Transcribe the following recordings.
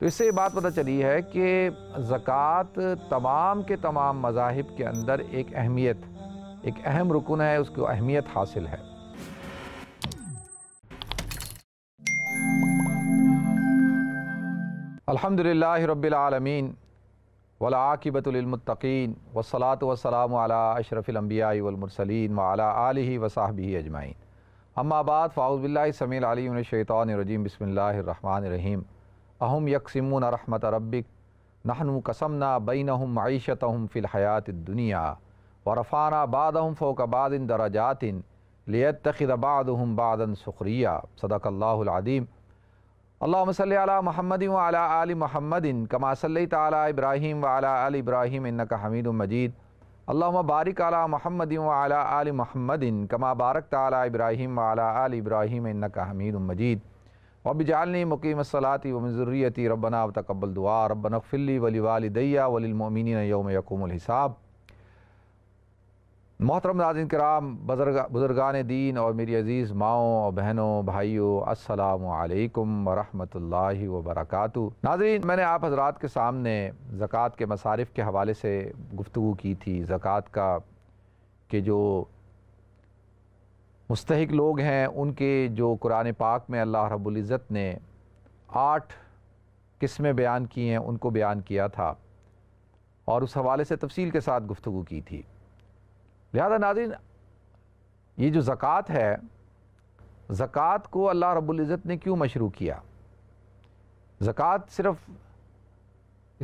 तो इससे ये बात पता चली है कि ज़क़़त तमाम के तमाम मजाहब के अंदर एक अहमियत एक अहम रुकन है उसको अहमियत हासिल है अलहमदिल्ला रबालमीन वलाकिबतमतकीन वसलात वसलाम अशरफ़िलम्बियामरसलिन वाला आलि वसाहबी अजमाइन अम्माबाद फ़ाउज़बिल्ला समील अलीमशैतरजीम बसमीम أهم يقسمون رحمة ربك نحن قسمنا بينهم معيشتهم في الحياة الدنيا ورفعنا بعضهم فوق بعض درجات ليتخذ بعضهم بعضا سخريا صدق الله العظيم اللهم صل على محمد وعلى آل محمد كما صليت على إبراهيم وعلى آل إبراهيم إنك حميد مجيد اللهم بارك على محمد وعلى آل محمد كما باركت على إبراهيم وعلى آل إبراهيم إنك حميد مجيد वबी जालनी मुकीम सलाती वमज़ुर्रियती रबना तकबल दुआ रबन फ़िली वली वालदैया वलिलमिन यौम यकूमहिसाब मोहतरम नाजिन कराम बजरगा बुज़ुर्गान दीन और मेरी अज़ीज़ माओं और बहनों भाइयों असलकम वरहल वबरक नाजरीन मैंने आप हजरात के सामने ज़क़़त के मसारफ़ के हवाले से गुफ्तु की थी ज़क़़त का कि जो मुस्तक लोग हैं उनके जो कुरान पाक में अल्लाह रब्ज़त ने आठ किस्में बयान की हैं उनको बयान किया था और उस हवाले से तफसील के साथ गुफ्तु की थी लिहाजा नाजिन ये जो ज़क़़त है ज़क़़त को अल्लाह रब्ज़त ने क्यों मशरू किया ज़क़़त सिर्फ़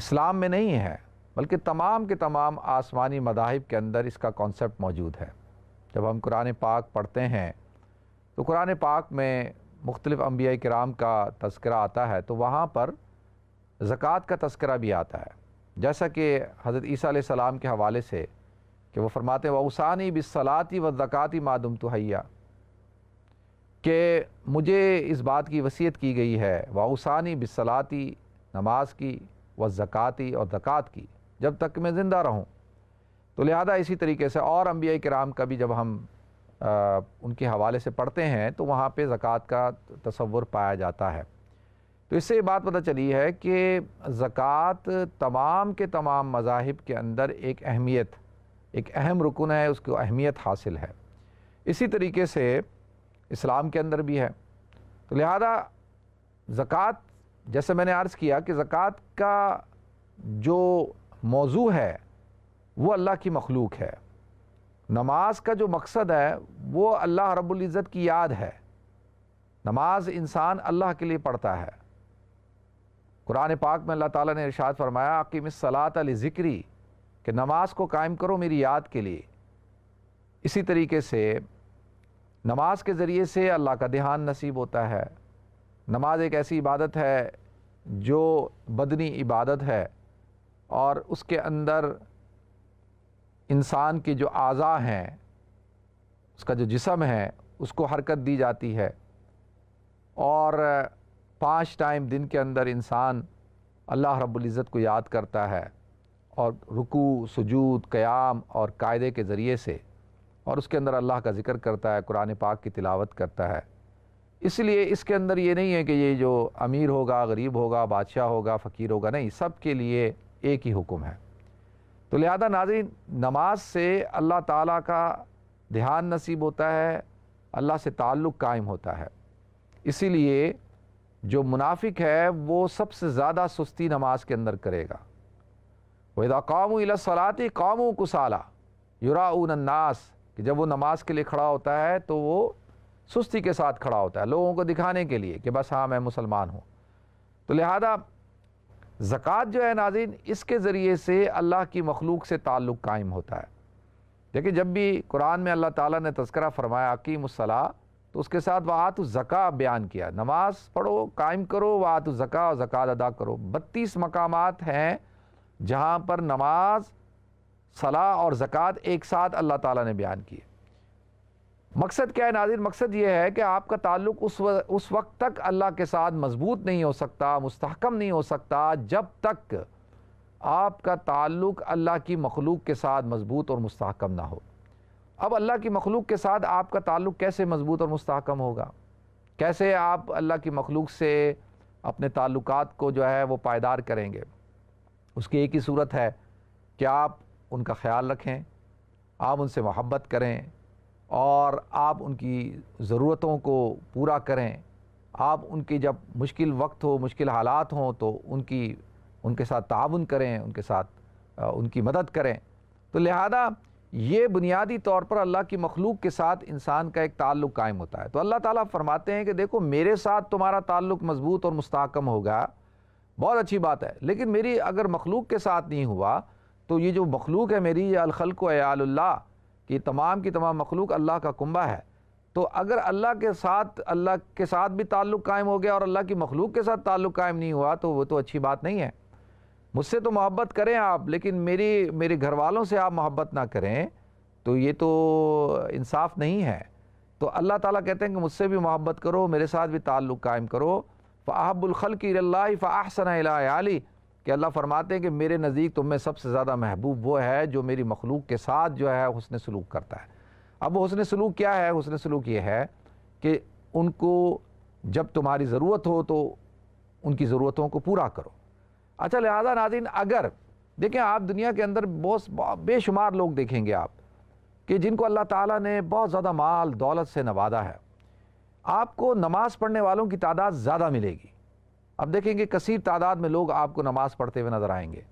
इस्लाम में नहीं है बल्कि तमाम के तमाम आसमानी मदाहब के अंदर इसका कॉन्सेप्ट मौजूद है जब हम कुरान पाक पढ़ते हैं तो कुरान पाक में मुख्तलिफ़ अम्बिया कराम का तस्करा आता है तो वहाँ पर ज़क़़त का तस्करा भी आता है जैसा कि हज़रत ईसी सलाम के हवाले से कि वह फरमाते हैं वसानी बिसलाती व ज़क़़ती मादम तो हैया कि मुझे इस बात की वसीयत की गई है वसानी बिसलाती नमाज की व ज़क़़ती और ज़क़़त की जब तक मैं ज़िंदा रहूँ तो लिहाजा इसी तरीके से और अम्बिया कराम का भी जब हम आ, उनके हवाले से पढ़ते हैं तो वहाँ पर ज़क़़त का तस्वुर पाया जाता है तो इससे ये बात पता चली है कि ज़क़़त तमाम के तमाम मजाहब के अंदर एक अहमियत एक अहम रुकन है उसको अहमियत हासिल है इसी तरीके से इस्लाम के अंदर भी है तो लिहाजा ज़क़़त जैसे मैंने अर्ज़ किया कि ज़क़़त का जो मौजू है वो अल्लाह की मखलूक है नमाज का जो मकसद है वो अल्लाह रबुल्ज़त की याद है नमाज इंसान अल्लाह के लिए पढ़ता है कुरान पाक में अल्लाह ताला ने इरशाद फरमाया आपकी सलात अली ज़िक्री कि नमाज को कायम करो मेरी याद के लिए इसी तरीके से नमाज के ज़रिए से अल्लाह का ध्यान नसीब होता है नमाज एक ऐसी इबादत है जो बदनी इबादत है और उसके अंदर इंसान के जो आज़ा हैं उसका जो जिसम है उसको हरकत दी जाती है और पांच टाइम दिन के अंदर इंसान अल्लाह इज़्ज़त को याद करता है और रुकू सुजूद क़याम और कायदे के ज़रिए से और उसके अंदर अल्लाह का ज़िक्र करता है कुरान पाक की तिलावत करता है इसलिए इसके अंदर ये नहीं है कि ये जो अमीर होगा गरीब होगा बादशाह होगा फ़कीर होगा नहीं सब के लिए एक ही हुक्म है तो लिहाजा नाजी नमाज से अल्लाह ताला का ध्यान नसीब होता है अल्लाह से ताल्लुक़ कायम होता है इसीलिए जो मुनाफिक है वो सबसे ज़्यादा सुस्ती नमाज के अंदर करेगा वैदा कौम सलाती कौम कुसाला युराउनन्नास कि जब वो नमाज के लिए खड़ा होता है तो वो सुस्ती के साथ खड़ा होता है लोगों को दिखाने के लिए कि बस हाँ मैं मुसलमान हूँ तो लिहाजा ज़क़़त जो है नाजिन इसके ज़रिए से अल्लाह की मखलूक से ताल्लुक़ कायम होता है देखिए जब भी कुरान में अल्लाह ताला ने तस्करा फरमाया अकीम मुसला तो उसके साथ वात ज़क़ा बयान किया नमाज पढ़ो कायम करो वात ज़क़ा और ज़क़़त अदा करो बत्तीस मकाम हैं जहाँ पर नमाज सलाह और ज़क़़त एक साथ अल्लाह ताला ने बयान किए मकसद क्या है नाजिर मकसद ये है कि आपका ताल्लुक उस व, उस वक्त तक अल्लाह के साथ मजबूत नहीं हो सकता मुस्तकम नहीं हो सकता जब तक आपका ताल्लुक अल्लाह की मखलूक के साथ मजबूत और मुस्तकम ना हो अब अल्लाह की मखलूक के साथ आपका ताल्लुक कैसे मजबूत और मुस्तकम होगा कैसे आप अल्लाह की मखलूक से अपने ताल्लुक को जो है वो पायदार करेंगे उसकी एक ही सूरत है कि आप उनका ख्याल रखें आप उनसे महब्बत करें और आप उनकी ज़रूरतों को पूरा करें आप उनके जब मुश्किल वक्त हो मुश्किल हालात हों तो उनकी उनके साथ ताउन करें उनके साथ उनकी मदद करें तो लिहाजा ये बुनियादी तौर पर अल्लाह की मखलूक के साथ इंसान का एक ताल्लुक़ कायम होता है तो अल्लाह ताला फरमाते हैं कि देखो मेरे साथ तुम्हारा ताल्लुक़ मज़बूत और मुस्तकम होगा बहुत अच्छी बात है लेकिन मेरी अगर मखलूक के साथ नहीं हुआ तो ये जो मखलूक है मेरी ये अलखल को आल्ला कि तमाम की तमाम मखलूक अल्लाह का कुंबा है तो अगर अल्लाह के साथ अल्लाह के साथ भी ताल्लुक़ कायम हो गया और अल्लाह की मखलूक के साथ ताल्लुक़ कायम नहीं हुआ तो वो तो अच्छी बात नहीं है मुझसे तो मोहब्बत करें आप लेकिन मेरी मेरे घर वालों से आप मोहब्बत ना करें तो ये तो इंसाफ नहीं है तो अल्लाह ताला कहते हैं कि मुझसे भी मोहब्बत करो मेरे साथ भी ताल्लुक़ कायम करो फ़ाहबुलखल की फ़ाहसन अली कि अल्लाह फरमाते हैं कि मेरे नज़दीक तुम तो में सबसे ज़्यादा महबूब वो है जो मेरी मखलूक के साथ जो है उसने सलूक करता है अब उसने सलूक क्या है उसने सलूक ये है कि उनको जब तुम्हारी ज़रूरत हो तो उनकी ज़रूरतों को पूरा करो अच्छा लिहाजा नाजिन अगर देखें आप दुनिया के अंदर बहुत बेशुमार लोग देखेंगे आप कि जिनको अल्लाह ताला ने बहुत ज़्यादा माल दौलत से नवादा है आपको नमाज़ पढ़ने वालों की तादाद ज़्यादा मिलेगी अब देखेंगे कसीर तादाद में लोग आपको नमाज पढ़ते हुए नज़र आएंगे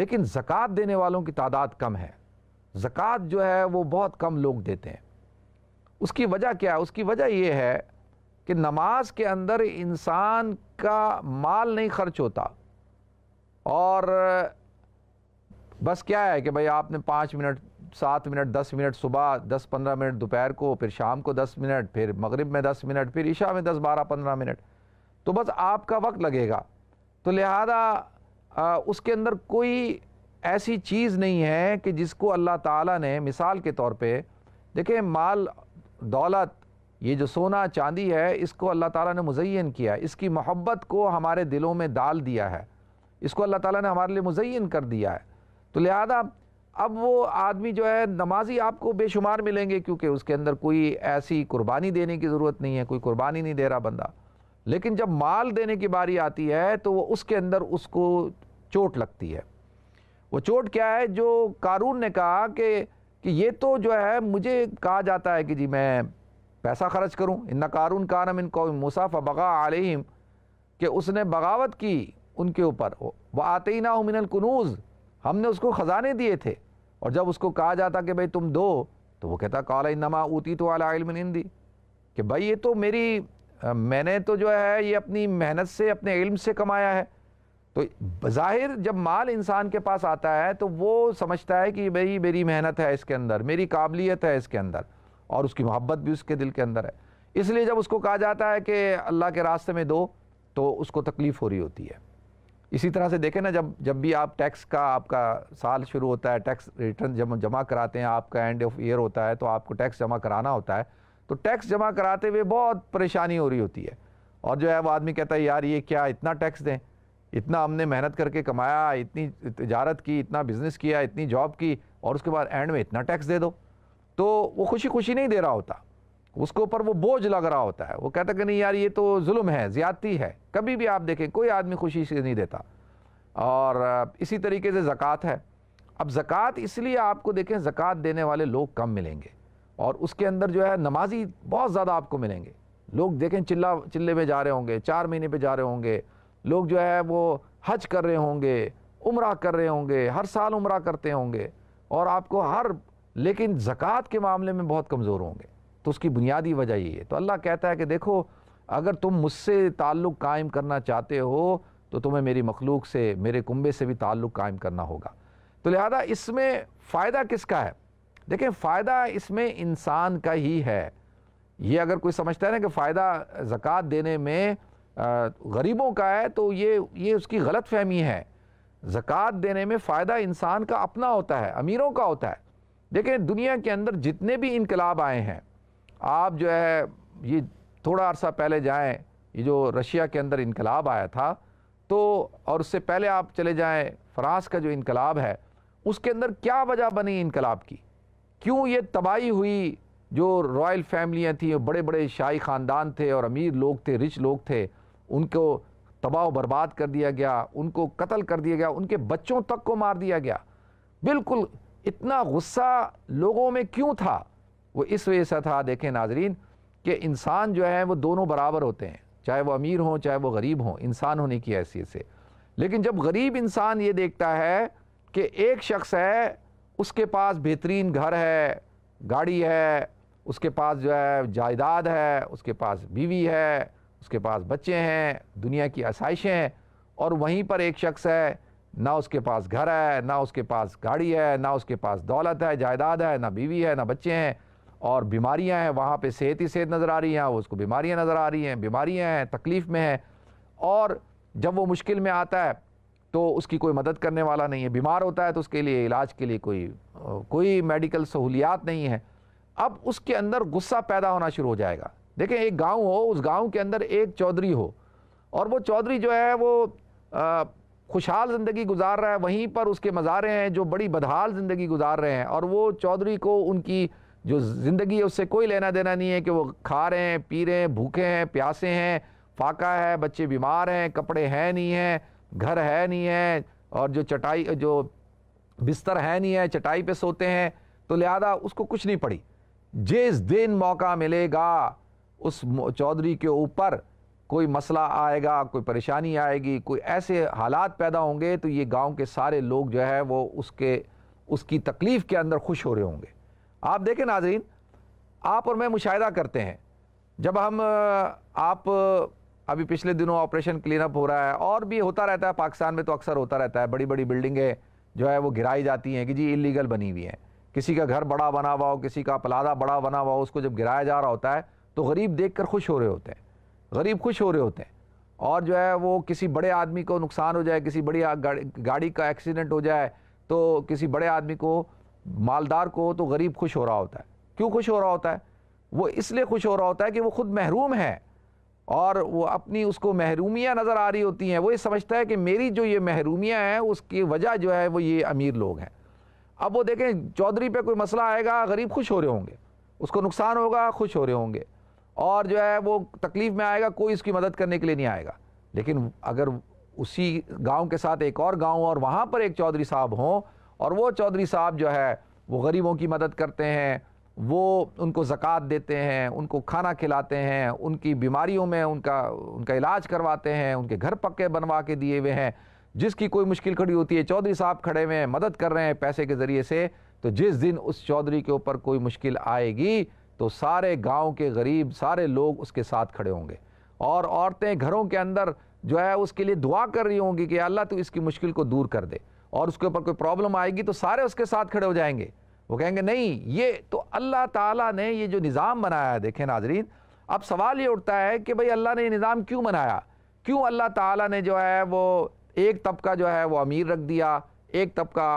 लेकिन ज़क़़त देने वालों की तादाद कम है जक़ात जो है वो बहुत कम लोग देते हैं उसकी वजह क्या है उसकी वजह यह है कि नमाज के अंदर इंसान का माल नहीं खर्च होता और बस क्या है कि भाई आपने पाँच मिनट सात मिनट दस मिनट सुबह दस पंद्रह मिनट दोपहर को फिर शाम को दस मिनट फिर मगरिब में दस मिनट फिर ईशा में दस बारह पंद्रह मिनट तो बस आपका वक्त लगेगा तो लिहाजा उसके अंदर कोई ऐसी चीज़ नहीं है कि जिसको अल्लाह ताला ने मिसाल के तौर पे देखें माल दौलत ये जो सोना चांदी है इसको अल्लाह ताला ने मुजैन किया इसकी मोहब्बत को हमारे दिलों में डाल दिया है इसको अल्लाह ताला ने हमारे लिए मुजैन कर दिया है तो लिहाजा अब वो आदमी जो है नमाजी आपको बेशुमार मिलेंगे क्योंकि उसके अंदर कोई ऐसी कुर्बानी देने की ज़रूरत नहीं है कोई कुर्बानी नहीं दे रहा बंदा लेकिन जब माल देने की बारी आती है तो वो उसके अंदर उसको चोट लगती है वो चोट क्या है जो कारून ने कहा कि कि ये तो जो है मुझे कहा जाता है कि जी मैं पैसा खर्च करूं इन्ना कारून कानम इन कौम मुसाफ़ बगा आलिम कि उसने बगावत की उनके ऊपर वह आते ही ना मिनल कनूज़ हमने उसको ख़जाने दिए थे और जब उसको कहा जाता कि भाई तुम दो तो वो कहता कॉल नमा ऊती तो आला आलमिन दी कि भाई ये तो मेरी मैंने तो जो है ये अपनी मेहनत से अपने इल्म से कमाया है तो ज़ाहिर जब माल इंसान के पास आता है तो वो समझता है कि भाई मेरी मेहनत है इसके अंदर मेरी काबिलियत है इसके अंदर और उसकी मोहब्बत भी उसके दिल के अंदर है इसलिए जब उसको कहा जाता है कि अल्लाह के रास्ते में दो तो उसको तकलीफ़ हो रही होती है इसी तरह से देखें ना जब जब भी आप टैक्स का आपका साल शुरू होता है टैक्स रिटर्न जब जमा कराते हैं आपका एंड ऑफ ईयर होता है तो आपको टैक्स जमा कराना होता है तो टैक्स जमा कराते हुए बहुत परेशानी हो रही होती है और जो है वो आदमी कहता है यार ये क्या इतना टैक्स दें इतना हमने मेहनत करके कमाया इतनी तजारत की इतना बिज़नेस किया इतनी जॉब की और उसके बाद एंड में इतना टैक्स दे दो तो वो खुशी खुशी नहीं दे रहा होता उसके ऊपर वो बोझ लग रहा होता है वो कहता कि नहीं यार ये तो जुल्म है ज़्यादती है कभी भी आप देखें कोई आदमी खुशी से नहीं देता और इसी तरीके से ज़क़़त है अब ज़क़़त इसलिए आपको देखें ज़क़़त देने वाले लोग कम मिलेंगे और उसके अंदर जो है नमाजी बहुत ज़्यादा आपको मिलेंगे लोग देखें चिल्ला चिल्ले में जा रहे होंगे चार महीने पे जा रहे होंगे लोग जो है वो हज कर रहे होंगे उम्र कर रहे होंगे हर साल उम्र करते होंगे और आपको हर लेकिन ज़क़़त के मामले में बहुत कमज़ोर होंगे तो उसकी बुनियादी वजह ये है तो अल्लाह कहता है कि देखो अगर तुम मुझसे ताल्लुक़ कायम करना चाहते हो तो तुम्हें मेरी मखलूक से मेरे कुंबे से भी ताल्लुक़ कायम करना होगा तो लिहाजा इसमें फ़ायदा किसका है देखें फ़ायदा इसमें इंसान का ही है ये अगर कोई समझता है ना कि फ़ायदा ज़क़़त देने में गरीबों का है तो ये ये उसकी गलत फहमी है ज़क़़त देने में फ़ायदा इंसान का अपना होता है अमीरों का होता है देखें दुनिया के अंदर जितने भी इनकलाब आए हैं आप जो है ये थोड़ा अरसा पहले जाएँ ये जो रशिया के अंदर इनकलाब आया था तो और उससे पहले आप चले जाएँ फ्रांस का जो इनकलाब है उसके अंदर क्या वजह बनी इनकलाब की क्यों ये तबाही हुई जो रॉयल फैमिलियाँ थी बड़े बड़े शाही ख़ानदान थे और अमीर लोग थे रिच लोग थे उनको तबाह बर्बाद कर दिया गया उनको कत्ल कर दिया गया उनके बच्चों तक को मार दिया गया बिल्कुल इतना गुस्सा लोगों में क्यों था वो इस वजह से था देखें नाजरीन कि इंसान जो है वो दोनों बराबर होते हैं चाहे वो अमीर हों चाहे वो गरीब हों इंसान होने की हैसियत से लेकिन जब गरीब इंसान ये देखता है कि एक शख्स है उसके पास बेहतरीन घर है गाड़ी है उसके पास जो है जायदाद है उसके पास बीवी है उसके पास बच्चे हैं दुनिया की आसाइशें हैं और वहीं पर एक शख्स है ना उसके पास घर है ना उसके पास गाड़ी है ना उसके पास दौलत है जायदाद है ना बीवी है ना बच्चे हैं और बीमारियां हैं वहाँ पे सेहत ही सेहत नज़र आ रही हैं उसको बीमारियां नज़र आ रही हैं बीमारियां हैं तकलीफ़ में हैं और जब वो मुश्किल में आता है तो उसकी कोई मदद करने वाला नहीं है बीमार होता है तो उसके लिए इलाज के लिए कोई कोई मेडिकल सहूलियात नहीं है अब उसके अंदर गुस्सा पैदा होना शुरू हो जाएगा देखें एक गांव हो उस गांव के अंदर एक चौधरी हो और वो चौधरी जो है वो खुशहाल ज़िंदगी गुजार रहा है वहीं पर उसके मज़ारे हैं जो बड़ी बदहाल ज़िंदगी गुजार रहे हैं और वो चौधरी को उनकी जो ज़िंदगी है उससे कोई लेना देना नहीं है कि वो खा रहे हैं पी रहे हैं भूखे हैं प्यासे हैं फाका है बच्चे बीमार हैं कपड़े हैं नहीं हैं घर है नहीं है और जो चटाई जो बिस्तर है नहीं है चटाई पे सोते हैं तो लिहाजा उसको कुछ नहीं पड़ी जिस दिन मौका मिलेगा उस चौधरी के ऊपर कोई मसला आएगा कोई परेशानी आएगी कोई ऐसे हालात पैदा होंगे तो ये गांव के सारे लोग जो है वो उसके उसकी तकलीफ़ के अंदर खुश हो रहे होंगे आप देखें नाजरीन आप और मैं मुशाह करते हैं जब हम आप अभी पिछले दिनों ऑपरेशन क्लीनअप हो रहा है और भी होता रहता है पाकिस्तान में तो अक्सर होता रहता है बड़ी बड़ी बिल्डिंगें जो है वो गिराई जाती हैं कि जी इलीगल बनी हुई हैं किसी का घर बड़ा बना हुआ हो किसी का पलादा बड़ा बना हुआ हो उसको जब गिराया जा रहा होता है तो गरीब देख कर खुश हो रहे होते हैं गरीब खुश हो रहे होते हैं और जो है वो किसी बड़े आदमी को नुकसान हो जाए किसी बड़ी गाड़ी का एक्सीडेंट हो जाए तो किसी बड़े आदमी को मालदार को तो गरीब खुश हो रहा होता है क्यों खुश हो रहा होता है वो इसलिए खुश हो रहा होता है कि वो खुद महरूम है और वो अपनी उसको महरूमियाँ नज़र आ रही होती हैं वो ये समझता है कि मेरी जो ये महरूमियाँ हैं उसकी वजह जो है वो ये अमीर लोग हैं अब वो देखें चौधरी पे कोई मसला आएगा गरीब खुश हो रहे होंगे उसको नुकसान होगा खुश हो रहे होंगे और जो है वो तकलीफ़ में आएगा कोई उसकी मदद करने के लिए नहीं आएगा लेकिन अगर उसी गांव के साथ एक और गांव और वहाँ पर एक चौधरी साहब हों और वो चौधरी साहब जो है वो गरीबों की मदद करते हैं वो उनको ज़क़़त देते हैं उनको खाना खिलाते हैं उनकी बीमारियों में उनका उनका इलाज करवाते हैं उनके घर पक्के बनवा के दिए हुए हैं जिसकी कोई मुश्किल खड़ी होती है चौधरी साहब खड़े हुए हैं मदद कर रहे हैं पैसे के ज़रिए से तो जिस दिन उस चौधरी के ऊपर कोई मुश्किल आएगी तो सारे गाँव के गरीब सारे लोग उसके साथ खड़े होंगे और औरतें घरों के अंदर जो है उसके लिए दुआ कर रही होंगी कि अल्लाह तो इसकी मुश्किल को दूर कर दे और उसके ऊपर कोई प्रॉब्लम आएगी तो सारे उसके साथ खड़े हो जाएंगे वो कहेंगे नहीं ये तो अल्लाह ताला ने ये जो निज़ाम बनाया है देखें नाजरीन अब सवाल ये उठता है कि भाई अल्लाह ने ये निज़ाम क्यों बनाया क्यों अल्लाह ताला ने जो है वो एक तबका जो है वो अमीर रख दिया एक तबका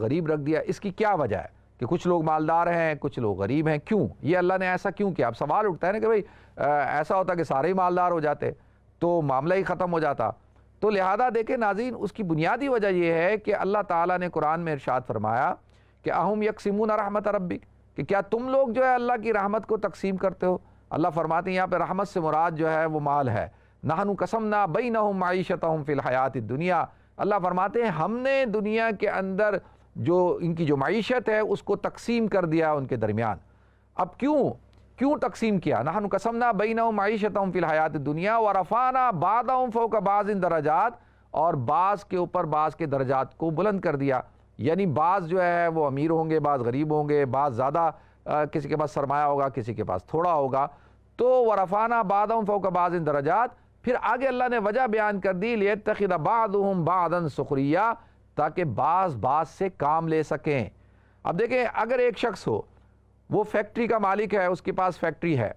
गरीब रख दिया इसकी क्या वजह है कि कुछ लोग मालदार हैं कुछ लोग गरीब हैं क्यों ये अल्लाह ने ऐसा क्यों किया अब सवाल उठता है ना कि भाई ऐसा होता कि सारे ही मालदार हो जाते तो मामला ही ख़त्म हो जाता तो लिहाजा देखें नाजीन उसकी बुनियादी वजह यह है कि अल्लाह ताला ने कुरान में इरशाद फरमाया कि आहम यकसिमून रहमत रबी कि क्या तुम लोग जो है अल्लाह की रहमत को तकसीम करते हो अल्लाह फरमाते हैं यहाँ पर रहमत से मुराद जो है वो माल है नाहनु कसम ना बई ना हम मायशत हम फ़िलहयात दुनिया अल्लाह फरमाते हैं हमने दुनिया के अंदर जो इनकी जो मीशत है उसको तकसीम कर दिया उनके दरमियान अब क्यों क्यों तकसीम किया नाहनु कसम ना बई ना मीशत हम फ़िलहयात दुनिया व रफ़ाना बाद फ़ोक बाज़ इन दराजात और बाज़ के ऊपर बाज़ के दर्जात को बुलंद कर दिया यानी बाज़ जो है वो अमीर होंगे बाज़ गरीब होंगे बाज़ ज़्यादा किसी के पास सरमाया होगा किसी के पास थोड़ा होगा तो वरफाना बादम फ़ोक बाज़ इन दराजात फिर आगे अल्लाह ने वजह बयान कर दी लिए तखिदा बाद बादन सुखरिया ताकि बाज़ बाज से काम ले सकें अब देखें अगर एक शख्स हो वो फैक्ट्री का मालिक है उसके पास फैक्ट्री है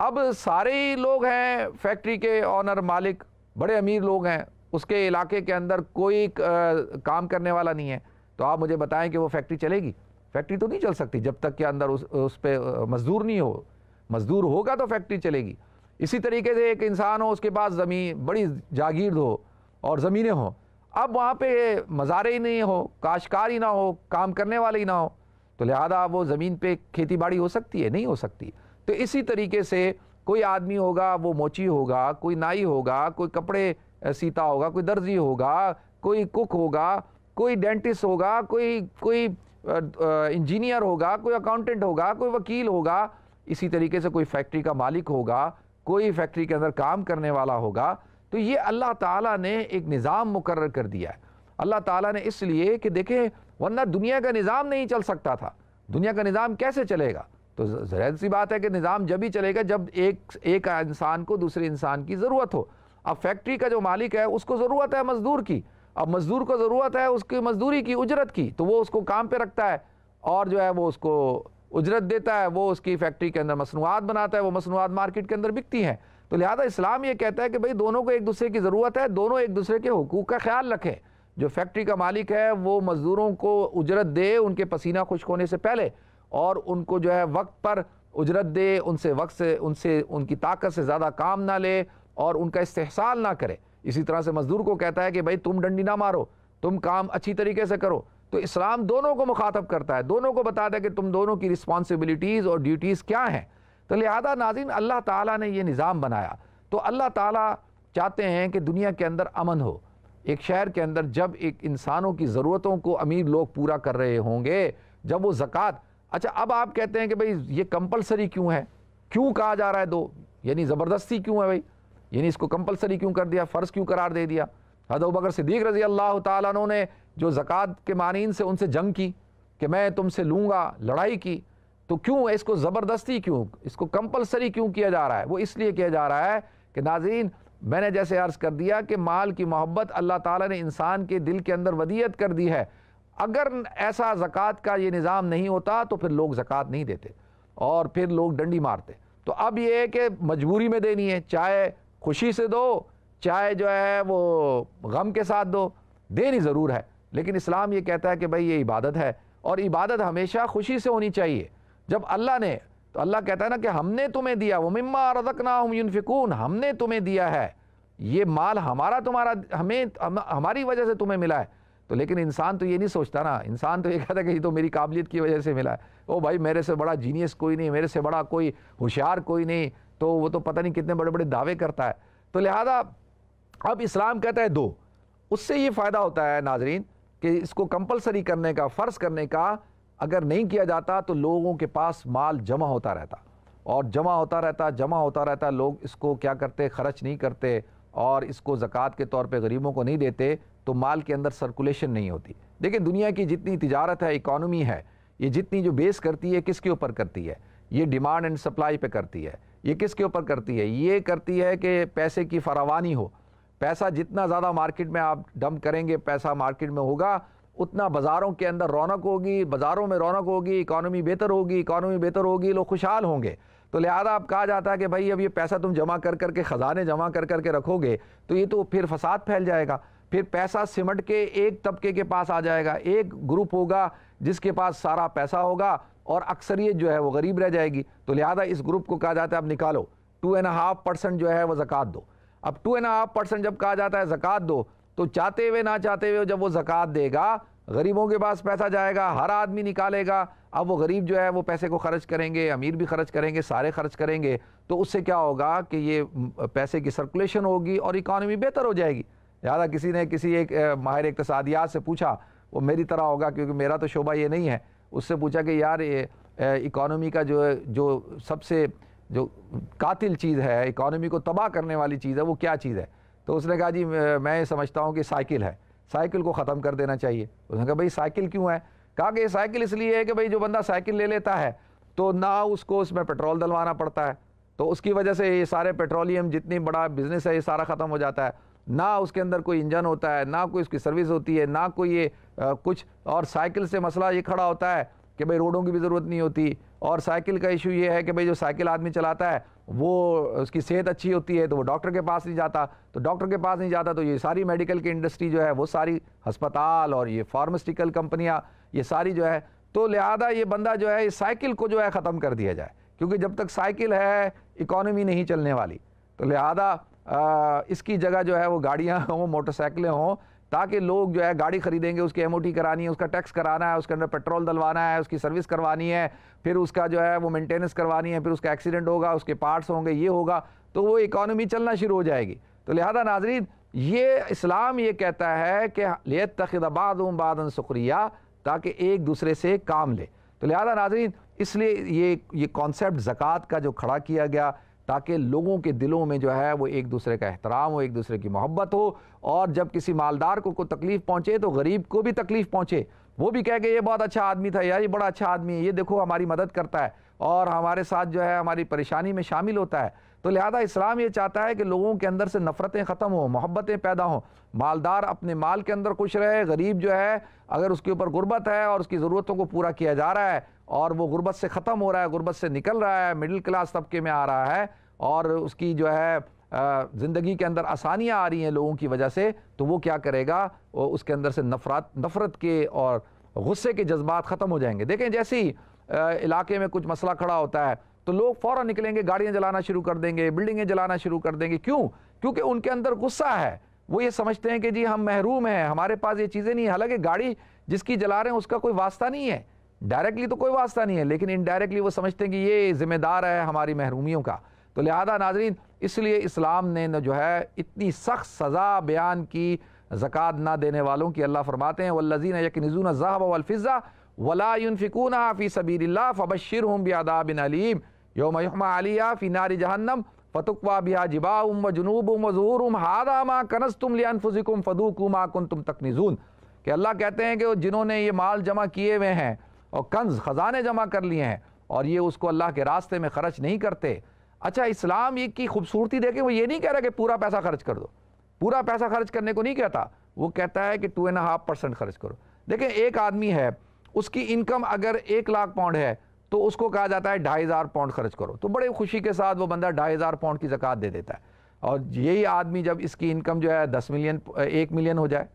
अब सारे ही लोग हैं फैक्ट्री के ऑनर मालिक बड़े अमीर लोग हैं उसके इलाके के अंदर कोई काम करने वाला नहीं है तो आप मुझे बताएं कि वो फैक्ट्री चलेगी फैक्ट्री तो नहीं चल सकती जब तक के अंदर उस उस पर मजदूर नहीं हो मजदूर होगा तो फैक्ट्री चलेगी इसी तरीके से एक इंसान हो उसके पास ज़मीन बड़ी जागीर हो और ज़मीनें हों अब वहाँ पे मज़ारे ही नहीं हो काशकार ही ना हो काम करने वाले ही ना हो तो लिहाजा वो ज़मीन पे खेती बाड़ी हो सकती है नहीं हो सकती तो इसी तरीके से कोई आदमी होगा वो मोची होगा कोई नाई होगा कोई कपड़े सीता होगा कोई दर्जी होगा कोई कुक होगा कोई डेंटिस्ट होगा कोई कोई इंजीनियर होगा कोई अकाउंटेंट होगा कोई वकील होगा इसी तरीके से कोई फैक्ट्री का मालिक होगा कोई फैक्ट्री के अंदर काम करने वाला होगा तो ये अल्लाह ताला ने एक निज़ाम मुकर कर दिया है अल्लाह ताला ने इसलिए कि देखें वरना दुनिया का निज़ाम नहीं चल सकता था दुनिया का निज़ाम कैसे चलेगा तो जहर सी बात है कि निज़ाम जब ही चलेगा जब एक एक इंसान को दूसरे इंसान की ज़रूरत हो अब फैक्ट्री का जो मालिक है उसको ज़रूरत है मज़दूर की अब मज़दूर को ज़रूरत है उसकी मज़दूरी की उजरत की तो वो उसको काम पर रखता है और जो है वो उसको उजरत देता है वो उसकी फैक्ट्री के अंदर मसनूआत बनाता है वो मसनूआत मार्केट के अंदर बिकती हैं तो लिहाजा इस्लाम ये कहता है कि भाई दोनों को एक दूसरे की ज़रूरत है दोनों एक दूसरे के हकूक़ का ख्याल रखें जो फैक्ट्री का मालिक है वो मज़दूरों को उजरत दे उनके पसीना खुश्क होने से पहले और उनको जो है वक्त पर उजरत दे उनसे वक्त से उनसे उनकी ताकत से ज़्यादा काम ना ले और उनका इस्तेसाल ना करे इसी तरह से मजदूर को कहता है कि भाई तुम डंडी ना मारो तुम काम अच्छी तरीके से करो तो इस्लाम दोनों को मुखातब करता है दोनों को बताता है कि तुम दोनों की रिस्पॉन्सिबिलिटीज़ और ड्यूटीज़ क्या हैं तो लिहाजा नाजिन अल्लाह ताला ने यह निज़ाम बनाया तो अल्लाह ताला चाहते हैं कि दुनिया के अंदर अमन हो एक शहर के अंदर जब एक इंसानों की ज़रूरतों को अमीर लोग पूरा कर रहे होंगे जब वो ज़क़़त अच्छा अब आप कहते हैं कि भाई ये कंपलसरी क्यों है क्यों कहा जा रहा है दो यानी ज़बरदस्ती क्यों है भाई यानी इसको कंपलसरी क्यों कर दिया फ़र्ज़ क्यों करार दे दिया हजर बकर सिद्दीक रजी अल्लाह तु ने जो ज़क़़त के मानीन से उनसे जंग की कि मैं तुमसे लूँगा लड़ाई की तो क्यों इसको ज़बरदस्ती क्यों इसको कंपलसरी क्यों किया जा रहा है वो इसलिए किया जा रहा है कि नाजीन मैंने जैसे अर्ज़ कर दिया कि माल की मोहब्बत अल्लाह ताली ने इंसान के दिल के अंदर वदियत कर दी है अगर ऐसा ज़क़़त का ये निज़ाम नहीं होता तो फिर लोग ज़क़़त नहीं देते और फिर लोग डंडी मारते तो अब ये है कि मजबूरी में देनी है चाहे खुशी से दो चाहे जो है वो गम के साथ दो देनी ज़रूर है लेकिन इस्लाम ये कहता है कि भाई ये इबादत है और इबादत हमेशा खुशी से होनी चाहिए जब अल्लाह ने तो अल्लाह कहता है ना कि हमने तुम्हें दिया वो मम्मा रदक ना यूनफिकून हमने तुम्हें दिया है ये माल हमारा तुम्हारा हमें हम, हमारी वजह से तुम्हें मिला है तो लेकिन इंसान तो ये नहीं सोचता ना इंसान तो ये कहता है कि ये तो मेरी काबिलियत की वजह से मिला है ओ भाई मेरे से बड़ा जीनियस कोई नहीं मेरे से बड़ा कोई होशियार कोई नहीं तो वो तो पता नहीं कितने बड़े बड़े दावे करता है तो लिहाजा अब इस्लाम कहता है दो उससे ये फ़ायदा होता है नाजरीन कि इसको कंपलसरी करने का फ़र्ज़ करने का अगर नहीं किया जाता तो लोगों के पास माल जमा होता रहता और जमा होता रहता जमा होता रहता लोग इसको क्या करते खर्च नहीं करते और इसको ज़क़़त के तौर पे गरीबों को नहीं देते तो माल के अंदर सर्कुलेशन नहीं होती देखिए दुनिया की जितनी तजारत है इकानमी है ये जितनी जो बेस करती है किसके ऊपर करती है ये डिमांड एंड सप्लाई पे करती है ये किसके ऊपर करती है ये करती है कि पैसे की फरावानी हो पैसा जितना ज़्यादा मार्केट में आप डम करेंगे पैसा मार्केट में होगा उतना बाज़ारों के अंदर रौनक होगी बाज़ारों में रौनक होगी इकानमी बेहतर होगी इकानमी बेहतर होगी लोग खुशहाल होंगे तो लिहाजा आप कहा जाता है कि भाई अब ये पैसा तुम जमा कर करके ख़जाने जमा कर करके रखोगे तो ये तो फिर फसाद फैल जाएगा फिर पैसा सिमट के एक तबके के पास आ जाएगा एक ग्रुप होगा जिसके पास सारा पैसा होगा और अक्सरियत जो है वो गरीब रह जाएगी तो लिहाजा इस ग्रुप को कहा जाता है अब निकालो टू एंड हाफ परसेंट जो है वह जक़ात दो अब टू एंड हाफ परसेंट जब कहा जाता है जक़ात दो तो चाहते हुए ना चाहते हुए जब वो ज़क़ात देगा गरीबों के पास पैसा जाएगा हर आदमी निकालेगा अब वो गरीब जो है वो पैसे को खर्च करेंगे अमीर भी खर्च करेंगे सारे खर्च करेंगे तो उससे क्या होगा कि ये पैसे की सर्कुलेशन होगी और इकानमी बेहतर हो जाएगी लिहाजा किसी ने किसी एक माहिर इकतसादियात से पूछा वो मेरी तरह होगा क्योंकि मेरा तो शोबा ये नहीं है उससे पूछा कि यार ये इकॉनमी का जो जो सबसे जो कातिल चीज़ है इकॉनमी को तबाह करने वाली चीज़ है वो क्या चीज़ है तो उसने कहा जी मैं समझता हूँ कि साइकिल है साइकिल को ख़त्म कर देना चाहिए उसने कहा भाई साइकिल क्यों है कहा कि साइकिल इसलिए है कि भाई जो बंदा साइकिल ले लेता है तो ना उसको उसमें पेट्रोल डलवाना पड़ता है तो उसकी वजह से ये सारे पेट्रोलियम जितनी बड़ा बिज़नेस है ये सारा ख़त्म हो जाता है ना उसके अंदर कोई इंजन होता है ना कोई उसकी सर्विस होती है ना कोई ये आ, कुछ और साइकिल से मसला ये खड़ा होता है कि भाई रोडों की भी ज़रूरत नहीं होती और साइकिल का इशू ये है कि भाई जो साइकिल आदमी चलाता है वो उसकी सेहत अच्छी होती है तो वो डॉक्टर के पास नहीं जाता तो डॉक्टर के पास नहीं जाता तो ये सारी मेडिकल की इंडस्ट्री जो है वो सारी हस्पताल और ये फार्मास्यूटिकल कंपनियाँ ये सारी जो है तो लिहाजा ये बंदा जो है इस साइकिल को जो है ख़त्म कर दिया जाए क्योंकि जब तक साइकिल है इकॉनमी नहीं चलने वाली तो लिहाजा इसकी जगह जो है वो गाड़ियाँ हों मोटरसाइकिलें हों ताकि लोग जो है गाड़ी खरीदेंगे उसकी एम करानी है उसका टैक्स कराना है उसके अंदर पेट्रोल डलवाना है उसकी सर्विस करवानी है फिर उसका जो है वो मेंटेनेंस करवानी है फिर उसका एक्सीडेंट होगा उसके पार्ट्स होंगे ये होगा तो वो इकोनॉमी चलना शुरू हो जाएगी तो लिहाजा नाजरीन ये इस्लाम ये कहता है कि लेत तखदाबाद बादन सुक्रिया ताकि एक दूसरे से काम ले तो लिहाजा नाजरीन इसलिए ये ये कॉन्सेप्ट ज़क़़त का जो खड़ा किया गया ताकि लोगों के दिलों में जो है वो एक दूसरे का एहतराम हो एक दूसरे की मोहब्बत हो और जब किसी मालदार को कोई तकलीफ़ पहुँचे तो गरीब को भी तकलीफ़ पहुँचे वो भी कह के ये बहुत अच्छा आदमी था यार ये बड़ा अच्छा आदमी है ये देखो हमारी मदद करता है और हमारे साथ जो है हमारी परेशानी में शामिल होता है तो लिहाजा इस्लाम ये चाहता है कि लोगों के अंदर से नफ़रतें ख़त्म हों मोहब्बतें पैदा हों मालदार अपने माल के अंदर खुश रहे गरीब जो है अगर उसके ऊपर गुर्बत है और उसकी ज़रूरतों को पूरा किया जा रहा है और वो गुर्बत से ख़त्म हो रहा है गुर्बत से निकल रहा है मिडिल क्लास तबके में आ रहा है और उसकी जो है ज़िंदगी के अंदर आसानियाँ आ रही हैं लोगों की वजह से तो वो क्या करेगा वो उसके अंदर से नफरत नफरत के और गुस्से के जज्बात ख़त्म हो जाएंगे देखें जैसे ही इलाके में कुछ मसला खड़ा होता है तो लोग फ़ौर निकलेंगे गाड़ियाँ जलाना शुरू कर देंगे बिल्डिंगें जलाना शुरू कर देंगे क्यों क्योंकि उनके अंदर गुस्सा है वो ये समझते हैं कि जी हम महरूम हैं हमारे पास ये चीज़ें नहीं हालांकि गाड़ी जिसकी जला रहे हैं उसका कोई वास्ता नहीं है डायरेक्टली तो कोई वास्ता नहीं है लेकिन इनडायरेक्टली वो समझते हैं कि ये जिम्मेदार है हमारी महरूमियों का तो लिहाजा नाजरीन इसलिए इस्लाम ने जो है इतनी सख्त सज़ा बयान की ज़क़़त ना देने वालों की अल्लाह फरमाते हैं वल्लिन यकनज़ून ज़ाहब वला वलाफिकून फ़ी सबीर फ़बशर हम बिन अलीम योम आलिया फ़ी नारी जहन्नम फ़तुकवा बिया जिबा उम व जुनूब उम वजूर उम हादा मा कनस तुम लियानफुजिकुम फ़दूकुमा कन तुम तकनीजून अल्लाह कहते हैं कि जिन्होंने ये माल जमा किए हुए हैं और कंज ख़जाने जमा कर लिए हैं और ये उसको अल्लाह के रास्ते में खर्च नहीं करते अच्छा इस्लाम ये की खूबसूरती देखे वो ये नहीं कह रहा कि पूरा पैसा खर्च कर दो पूरा पैसा खर्च करने को नहीं कहता वो कहता है कि टू एंड हाफ परसेंट खर्च करो देखें एक आदमी है उसकी इनकम अगर एक लाख पाउंड है तो उसको कहा जाता है ढाई हज़ार पाउंड खर्च करो तो बड़े खुशी के साथ वो बंदा ढाई हज़ार पाउंड की जक़ात दे देता है और यही आदमी जब इसकी इनकम जो है दस मिलियन एक मिलियन हो जाए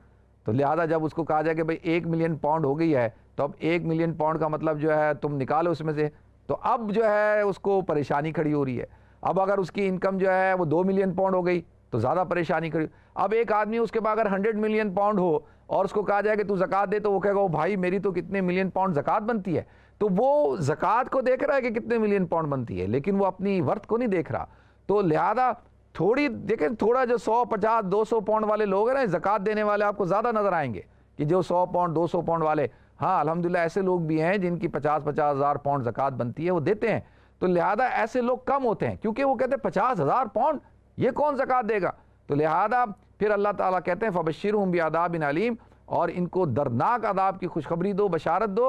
तो लिहाजा जब उसको कहा जाए कि भाई एक मिलियन पाउंड हो गई है तो अब एक मिलियन पाउंड का मतलब जो है तुम निकालो उसमें से तो अब जो है उसको परेशानी खड़ी हो रही है अब अगर उसकी इनकम जो है वो दो मिलियन पाउंड हो गई तो ज़्यादा परेशानी खड़ी अब एक आदमी उसके पास अगर हंड्रेड मिलियन पाउंड हो और उसको कहा जाए कि तू जक़ात दे तो वो कहेगा वो भाई मेरी तो कितने मिलियन पाउंड जक़ात बनती है तो वो जक़ात को देख रहा है कि कितने मिलियन पाउंड बनती है लेकिन वो अपनी वर्थ को नहीं देख रहा तो लिहाजा थोड़ी देखें थोड़ा जो सौ पचास दो सौ पाउंड वाले लोग हैं ना जक़ात देने वाले आपको ज़्यादा नज़र आएंगे कि जो सौ पाउंड दो सौ पाउंड वाले हाँ अलहमदिल्ला ऐसे लोग भी हैं जिनकी पचास पचास हज़ार पाउंड जक़ात बनती है वो देते हैं तो लिहाजा ऐसे लोग कम होते हैं क्योंकि वो कहते हैं पचास हज़ार पाउंड ये कौन जक़ात देगा तो लिहाजा फिर अल्लाह ताला कहते हैं फ़बशिर हम भी आदाब इन अलीम और इनको दर्दनाक आदाब की खुशखबरी दो बशारत दो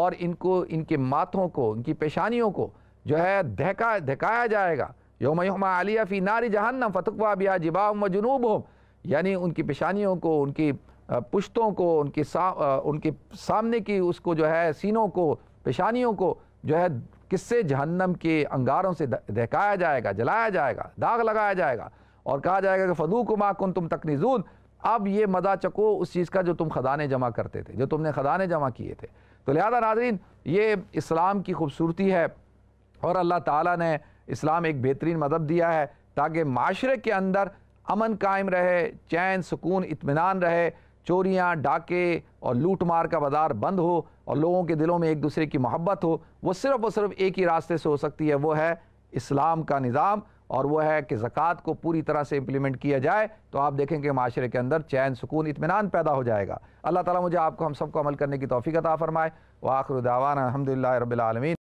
और इनको इनके माथों को इनकी पेशानियों को जो है दहका दहकाया जाएगा योम आलिया फ़ी नारी जहन्नम फ़तकवा बिया जिबा जुनूब होम यानी उनकी पेशानियों को उनकी पुश्तों को उनकी सा, उनके सामने की उसको जो है सीनों को पेशानियों को जो है किससे जहन्नम के अंगारों से दहकाया जाएगा जलाया जाएगा दाग लगाया जाएगा और कहा जाएगा कि फदू कुमा कुन तुम तकनीजून अब ये मज़ा चको उस चीज़ का जो तुम खदाने जमा करते थे जो तुमने खदाने जमा किए थे तो लिहाजा नाजरीन ये इस्लाम की खूबसूरती है और अल्लाह ताला ने इस्लाम एक बेहतरीन मदद दिया है ताकि माशरे के अंदर अमन कायम रहे चैन सुकून इतमान रहे चोरियाँ डाके और लूटमार का बाजार बंद हो और लोगों के दिलों में एक दूसरे की मोहब्बत हो वो सिर्फ़ और सिर्फ एक ही रास्ते से हो सकती है वो है इस्लाम का निज़ाम और वह है कि ज़क़़त को पूरी तरह से इम्प्लीमेंट किया जाए तो आप देखेंगे माशरे के अंदर चैन सुकून इतमान पैदा हो जाएगा अल्लाह ताला मुझे आपको हम सबको अमल करने की तोफ़ी अता फ़रमाए व आखिर दावान अलहमदिल्ला रबालमीन